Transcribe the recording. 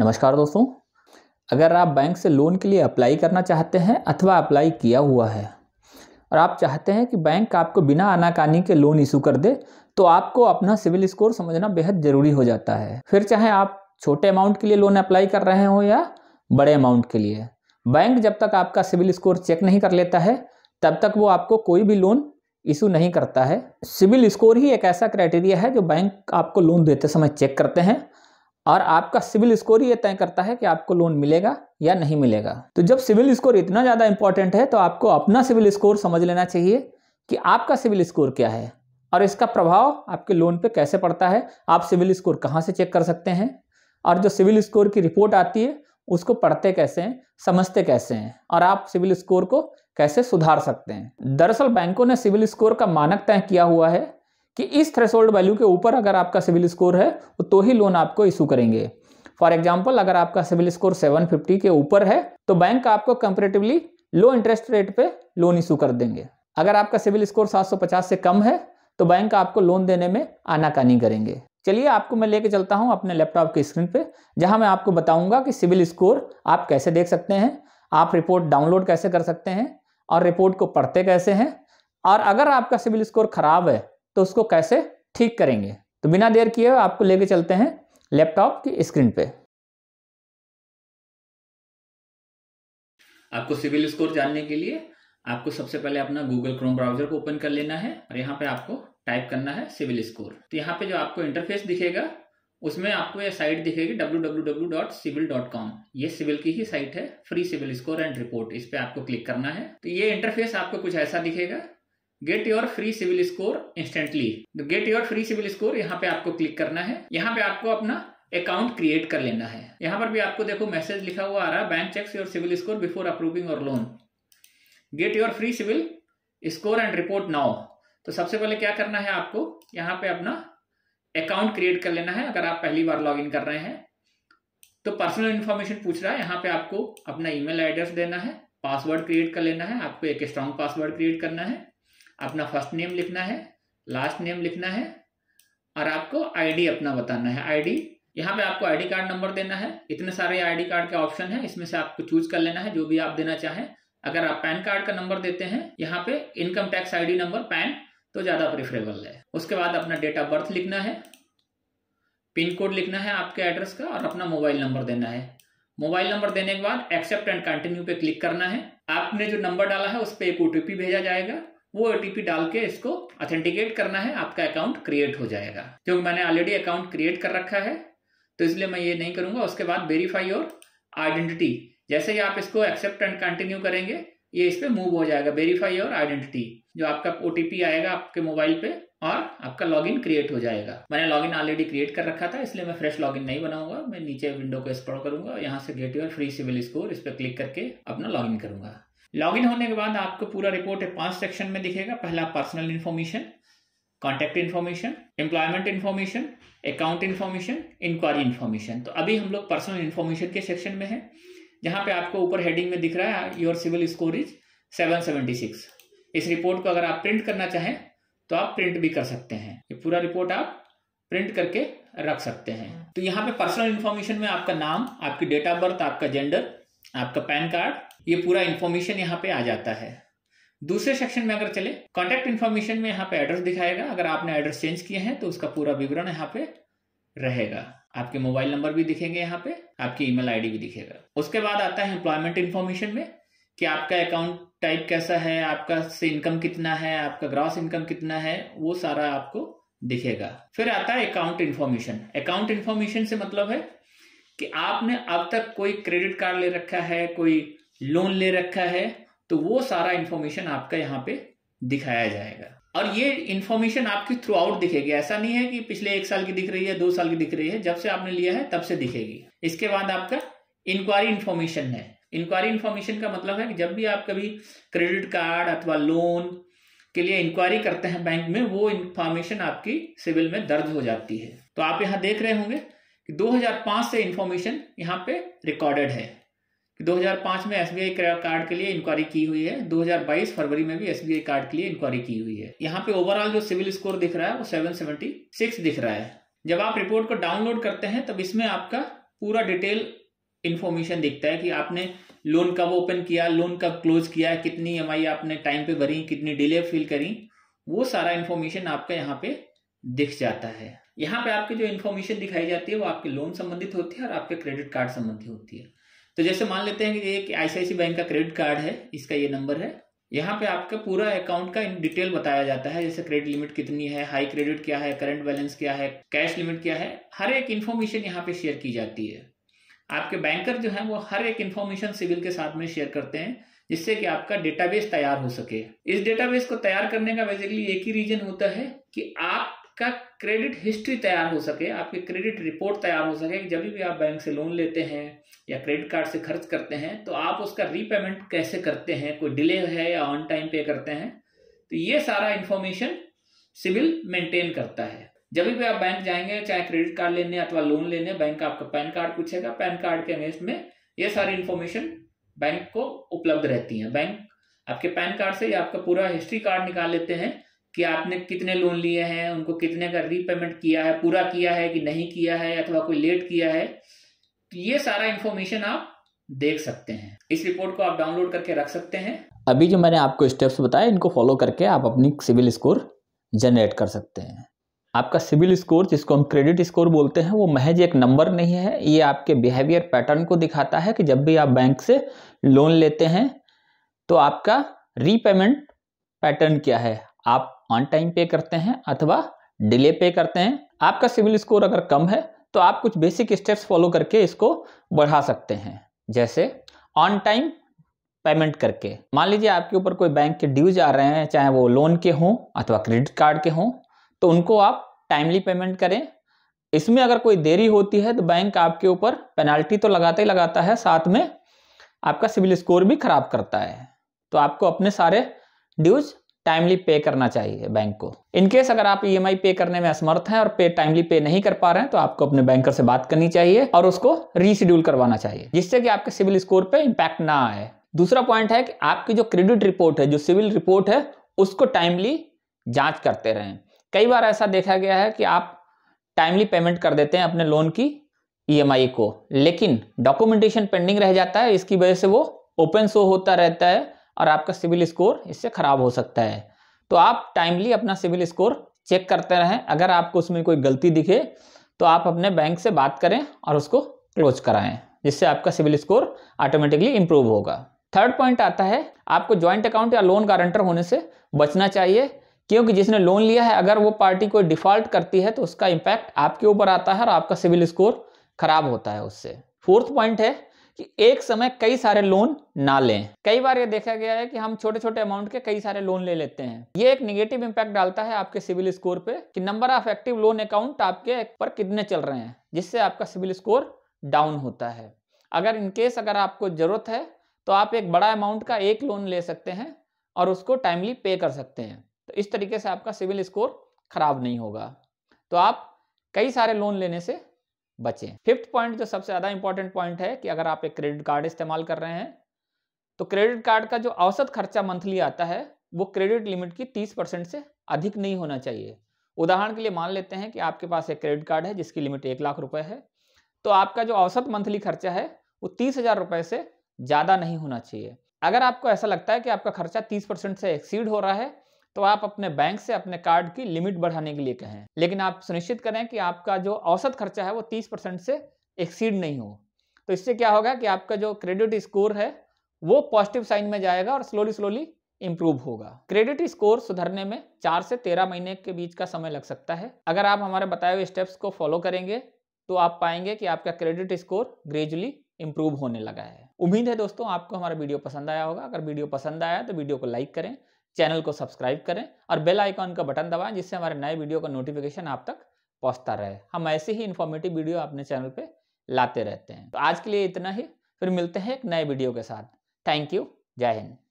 नमस्कार दोस्तों अगर आप बैंक से लोन के लिए अप्लाई करना चाहते हैं अथवा अप्लाई किया हुआ है और आप चाहते हैं कि बैंक आपको बिना आनाकानी के लोन इशू कर दे तो आपको अपना सिविल स्कोर समझना बेहद ज़रूरी हो जाता है फिर चाहे आप छोटे अमाउंट के लिए लोन अप्लाई कर रहे हो या बड़े अमाउंट के लिए बैंक जब तक आपका सिविल स्कोर चेक नहीं कर लेता है तब तक वो आपको कोई भी लोन इशू नहीं करता है सिविल स्कोर ही एक ऐसा क्राइटेरिया है जो बैंक आपको लोन देते समय चेक करते हैं और आपका सिविल स्कोर ये तय करता है कि आपको लोन मिलेगा या नहीं मिलेगा तो जब सिविल स्कोर इतना ज़्यादा इंपॉर्टेंट है तो आपको अपना सिविल स्कोर समझ लेना चाहिए कि आपका सिविल स्कोर क्या है और इसका प्रभाव आपके लोन पे कैसे पड़ता है आप सिविल स्कोर कहाँ से चेक कर सकते हैं और जो सिविल स्कोर की रिपोर्ट आती है उसको पढ़ते कैसे हैं समझते कैसे हैं और आप सिविल स्कोर को कैसे सुधार सकते हैं दरअसल बैंकों ने सिविल स्कोर का मानक तय किया हुआ है कि इस थ्रेशोल्ड वैल्यू के ऊपर अगर आपका सिविल स्कोर है तो ही लोन आपको इशू करेंगे फॉर एग्जाम्पल अगर आपका सिविल स्कोर 750 के ऊपर है तो बैंक आपको कंपेरेटिवली लो इंटरेस्ट रेट पे लोन इशू कर देंगे अगर आपका सिविल स्कोर 750 से कम है तो बैंक आपको लोन देने में आनाकानी करेंगे चलिए आपको मैं लेके चलता हूं अपने लैपटॉप की स्क्रीन पे जहां मैं आपको बताऊंगा कि सिविल स्कोर आप कैसे देख सकते हैं आप रिपोर्ट डाउनलोड कैसे कर सकते हैं और रिपोर्ट को पढ़ते कैसे हैं और अगर आपका सिविल स्कोर खराब है तो उसको कैसे ठीक करेंगे तो बिना देर किए आपको लेके चलते हैं लैपटॉप की स्क्रीन पे आपको सिविल स्कोर जानने के लिए आपको सबसे पहले अपना गूगल क्रोम ब्राउजर को ओपन कर लेना है और यहाँ पे आपको टाइप करना है सिविल स्कोर तो यहाँ पे जो आपको इंटरफेस दिखेगा उसमें आपको ये साइट दिखेगी www.civil.com ये सिविल की ही साइट है free CIBIL score and report इस पर आपको क्लिक करना है तो ये इंटरफेस आपको कुछ ऐसा दिखेगा get your free CIBIL score instantly get your free CIBIL score यहाँ पे आपको क्लिक करना है यहाँ पे आपको अपना अकाउंट क्रिएट कर लेना है यहाँ पर भी आपको देखो मैसेज लिखा हुआ आ रहा है bank check your CIBIL score before approving और loan get your free CIBIL score and report now तो सबसे पहले क्या करना है आपको यहाँ पे अपना अकाउंट क्रिएट कर लेना है अगर आप पहली बार लॉग कर रहे हैं तो पर्सनल इन्फॉर्मेशन पूछ रहा है यहाँ पे आपको अपना ईमेल एड्रेस देना है पासवर्ड क्रिएट कर लेना है आपको एक स्ट्रॉन्ग पासवर्ड क्रिएट करना है अपना फर्स्ट नेम लिखना है लास्ट नेम लिखना है और आपको आईडी अपना बताना है आईडी यहाँ पे आपको आईडी कार्ड नंबर देना है इतने सारे आईडी कार्ड के ऑप्शन है इसमें से आपको चूज कर लेना है जो भी आप देना चाहें अगर आप पैन कार्ड का नंबर देते हैं यहाँ पे इनकम टैक्स आई नंबर पैन तो ज़्यादा प्रेफरेबल है उसके बाद अपना डेट ऑफ बर्थ लिखना है पिन कोड लिखना है आपके एड्रेस का और अपना मोबाइल नंबर देना है मोबाइल नंबर देने के बाद एक्सेप्ट एंड कंटिन्यू पे क्लिक करना है आपने जो नंबर डाला है उस पर एक ओटीपी भेजा जाएगा वो ओटीपी डाल के इसको ऑथेंटिकेट करना है आपका अकाउंट क्रिएट हो जाएगा क्योंकि मैंने ऑलरेडी अकाउंट क्रिएट कर रखा है तो इसलिए मैं ये नहीं करूंगा उसके बाद वेरीफाई और आइडेंटिटी जैसे ही आप इसको एक्सेप्ट एंड कंटिन्यू करेंगे ये इस पर मूव हो जाएगा वेरीफाई और आइडेंटिटी जो आपका ओटीपी आएगा आपके मोबाइल पे और आपका लॉगिन क्रिएट हो जाएगा मैंने लॉगिन ऑलरेडी क्रिएट कर रखा था इसलिए मैं फ्रेश लॉगिन नहीं बनाऊंगा मैं नीचे विंडो को स्क्रॉल करूंगा यहाँ से get your free CIBIL score इस पर क्लिक करके अपना लॉगिन करूंगा लॉग इन होने के बाद आपको पूरा रिपोर्ट पांच सेक्शन में दिखेगा पहला personal information contact information employment information account information inquiry information तो अभी हम लोग पर्सनल इन्फॉर्मेशन के सेक्शन में है जहां पे आपको ऊपर हेडिंग में दिख रहा है योर सिविल स्कोर इज 776 इस रिपोर्ट को अगर आप प्रिंट करना चाहें तो आप प्रिंट भी कर सकते हैं ये पूरा रिपोर्ट आप प्रिंट करके रख सकते हैं तो यहाँ पे पर्सनल इन्फॉर्मेशन में आपका नाम आपकी डेट ऑफ बर्थ आपका जेंडर आपका पैन कार्ड ये पूरा इन्फॉर्मेशन यहाँ पे आ जाता है दूसरे सेक्शन में अगर चले कॉन्टेक्ट इन्फॉर्मेशन में यहाँ पे एड्रेस दिखाएगा अगर आपने एड्रेस चेंज किए हैं तो उसका पूरा विवरण यहाँ पे रहेगा आपके मोबाइल नंबर भी दिखेंगे यहाँ पे आपकी ईमेल आईडी भी दिखेगा उसके बाद आता है एम्प्लॉयमेंट इन्फॉर्मेशन में कि आपका अकाउंट टाइप कैसा है आपका से इनकम कितना है आपका ग्रॉस इनकम कितना है वो सारा आपको दिखेगा फिर आता है अकाउंट इन्फॉर्मेशन अकाउंट इन्फॉर्मेशन से मतलब है कि आपने अब तक कोई क्रेडिट कार्ड ले रखा है कोई लोन ले रखा है तो वो सारा इंफॉर्मेशन आपका यहाँ पे दिखाया जाएगा और ये इन्फॉर्मेशन आपकी थ्रू आउट दिखेगी ऐसा नहीं है कि पिछले एक साल की दिख रही है दो साल की दिख रही है जब से आपने लिया है तब से दिखेगी इसके बाद आपका इंक्वायरी इन्फॉर्मेशन है इंक्वायरी इन्फॉर्मेशन का मतलब है कि जब भी आप कभी क्रेडिट कार्ड अथवा लोन के लिए इंक्वायरी करते हैं बैंक में वो इन्फॉर्मेशन आपकी सिविल में दर्ज हो जाती है तो आप यहाँ देख रहे होंगे कि 2005 से इंफॉर्मेशन यहाँ पे रिकॉर्डेड है कि 2005 में एसबीआई कार्ड के लिए इंक्वायरी की हुई है 2022 फरवरी में भी एसबीआई कार्ड के लिए इंक्वायरी की हुई है यहाँ पे ओवरऑल जो सिविल स्कोर दिख रहा है वो 776 दिख रहा है जब आप रिपोर्ट को डाउनलोड करते हैं तब इसमें आपका पूरा डिटेल इन्फॉर्मेशन दिखता है कि आपने लोन कब ओपन किया लोन कब क्लोज किया कितनी ई आपने टाइम पे भरी कितनी डिले फिल करी वो सारा इन्फॉर्मेशन आपका यहाँ पे दिख जाता है यहाँ पे आपकी जो इन्फॉर्मेशन दिखाई जाती है वो आपके लोन संबंधित होती है और आपके क्रेडिट कार्ड संबंधित होती है तो जैसे मान लेते हैं कि एक आईसीआईसी बैंक का क्रेडिट कार्ड है इसका ये नंबर है यहाँ पे आपका पूरा अकाउंट का इन डिटेल बताया जाता है जैसे क्रेडिट लिमिट कितनी है हाई क्रेडिट क्या है करंट बैलेंस क्या है कैश लिमिट क्या है हर एक इन्फॉर्मेशन यहाँ पे शेयर की जाती है आपके बैंकर जो है वो हर एक इन्फॉर्मेशन सिविल के साथ में शेयर करते हैं जिससे कि आपका डेटाबेस तैयार हो सके इस डेटाबेस को तैयार करने का बेसिकली एक ही रीजन होता है कि आप आपका क्रेडिट हिस्ट्री तैयार हो सके आपकी क्रेडिट रिपोर्ट तैयार हो सके जब भी आप बैंक से लोन लेते हैं या क्रेडिट कार्ड से खर्च करते हैं तो आप उसका रीपेमेंट कैसे करते हैं कोई डिले है या ऑन टाइम पे करते हैं तो ये सारा इंफॉर्मेशन सिविल मेंटेन करता है जब भी आप बैंक जाएंगे चाहे क्रेडिट कार्ड लेने अथवा लोन लेने बैंक आपका पैन कार्ड पूछेगा पैन कार्ड के अगेंस्ट में ये सारी इंफॉर्मेशन बैंक को उपलब्ध रहती है बैंक आपके पैन कार्ड से या आपका पूरा हिस्ट्री कार्ड निकाल लेते हैं कि आपने कितने लोन लिए हैं उनको कितने का रीपेमेंट किया है पूरा किया है कि नहीं किया है अथवा कोई लेट किया है तो ये सारा इन्फॉर्मेशन आप देख सकते हैं इस रिपोर्ट को आप डाउनलोड करके रख सकते हैं अभी जो मैंने आपको स्टेप्स बताए इनको फॉलो करके आप अपनी सिविल स्कोर जनरेट कर सकते हैं आपका सिविल स्कोर जिसको हम क्रेडिट स्कोर बोलते हैं वो महज एक नंबर नहीं है ये आपके बिहेवियर पैटर्न को दिखाता है कि जब भी आप बैंक से लोन लेते हैं तो आपका रीपेमेंट पैटर्न क्या है आप ऑन टाइम पे करते हैं अथवा डिले पे करते हैं आपका सिविल स्कोर अगर कम है तो आप कुछ बेसिक स्टेप्स फॉलो करके इसको बढ़ा सकते हैं जैसे ऑन टाइम पेमेंट करके मान लीजिए आपके ऊपर कोई बैंक के ड्यूज आ रहे हैं चाहे वो लोन के हों अथवा क्रेडिट कार्ड के हों तो उनको आप टाइमली पेमेंट करें इसमें अगर कोई देरी होती है तो बैंक आपके ऊपर पेनाल्टी तो लगाता ही लगाता है साथ में आपका सिविल स्कोर भी खराब करता है तो आपको अपने सारे ड्यूज टाइमली पे करना चाहिए बैंक को इनकेस अगर आप ई पे करने में असमर्थ हैं और पे टाइमली पे नहीं कर पा रहे हैं तो आपको अपने बैंकर से बात करनी चाहिए और उसको रीशेड्यूल करवाना चाहिए जिससे कि आपके सिविल स्कोर पे इम्पैक्ट ना आए दूसरा पॉइंट है कि आपकी जो क्रेडिट रिपोर्ट है जो सिविल रिपोर्ट है उसको टाइमली जाँच करते रहें कई बार ऐसा देखा गया है कि आप टाइमली पेमेंट कर देते हैं अपने लोन की ई को लेकिन डॉक्यूमेंटेशन पेंडिंग रह जाता है इसकी वजह से वो ओपन शो होता रहता है और आपका सिविल स्कोर इससे ख़राब हो सकता है तो आप टाइमली अपना सिविल स्कोर चेक करते रहें अगर आपको उसमें कोई गलती दिखे तो आप अपने बैंक से बात करें और उसको क्लोज कराएं जिससे आपका सिविल स्कोर ऑटोमेटिकली इम्प्रूव होगा थर्ड पॉइंट आता है आपको ज्वाइंट अकाउंट या लोन गारंटर होने से बचना चाहिए क्योंकि जिसने लोन लिया है अगर वो पार्टी कोई डिफॉल्ट करती है तो उसका इम्पैक्ट आपके ऊपर आता है और आपका सिविल स्कोर खराब होता है उससे फोर्थ पॉइंट है कि एक समय कई सारे लोन ना लें कई बार ये देखा गया है कि हम छोटे छोटे अमाउंट के कई सारे लोन ले लेते हैं ये एक निगेटिव इम्पैक्ट डालता है आपके सिविल स्कोर पे कि number of active loan account आपके पर कितने चल रहे हैं जिससे आपका सिविल स्कोर डाउन होता है अगर इनकेस अगर आपको जरूरत है तो आप एक बड़ा अमाउंट का एक लोन ले सकते हैं और उसको टाइमली पे कर सकते हैं तो इस तरीके से आपका सिविल स्कोर खराब नहीं होगा तो आप कई सारे लोन लेने से बचें फिफ्थ पॉइंट जो सबसे ज़्यादा इंपॉर्टेंट पॉइंट है कि अगर आप एक क्रेडिट कार्ड इस्तेमाल कर रहे हैं तो क्रेडिट कार्ड का जो औसत खर्चा मंथली आता है वो क्रेडिट लिमिट की तीस परसेंट से अधिक नहीं होना चाहिए उदाहरण के लिए मान लेते हैं कि आपके पास एक क्रेडिट कार्ड है जिसकी लिमिट एक लाख रुपए है तो आपका जो औसत मंथली खर्चा है वो तीस हजार रुपए से ज़्यादा नहीं होना चाहिए अगर आपको ऐसा लगता है कि आपका खर्चा तीस परसेंट से एक्सीड हो रहा है तो आप अपने बैंक से अपने कार्ड की लिमिट बढ़ाने के लिए कहें लेकिन आप सुनिश्चित करें कि आपका जो औसत खर्चा है वो तीस परसेंट से एक्सीड नहीं हो तो इससे क्या होगा कि आपका जो क्रेडिट स्कोर है वो पॉजिटिव साइन में जाएगा और स्लोली स्लोली इम्प्रूव होगा क्रेडिट स्कोर सुधरने में चार से तेरह महीने के बीच का समय लग सकता है अगर आप हमारे बताए हुए स्टेप्स को फॉलो करेंगे तो आप पाएंगे कि आपका क्रेडिट स्कोर ग्रेजुअली इम्प्रूव होने लगा है उम्मीद है दोस्तों आपको हमारा वीडियो पसंद आया होगा अगर वीडियो पसंद आया तो वीडियो को लाइक करें चैनल को सब्सक्राइब करें और बेल आइकॉन का बटन दबाएं जिससे हमारे नए वीडियो का नोटिफिकेशन आप तक पहुंचता रहे हम ऐसे ही इन्फॉर्मेटिव वीडियो अपने चैनल पर लाते रहते हैं तो आज के लिए इतना ही फिर मिलते हैं एक नए वीडियो के साथ थैंक यू जय हिंद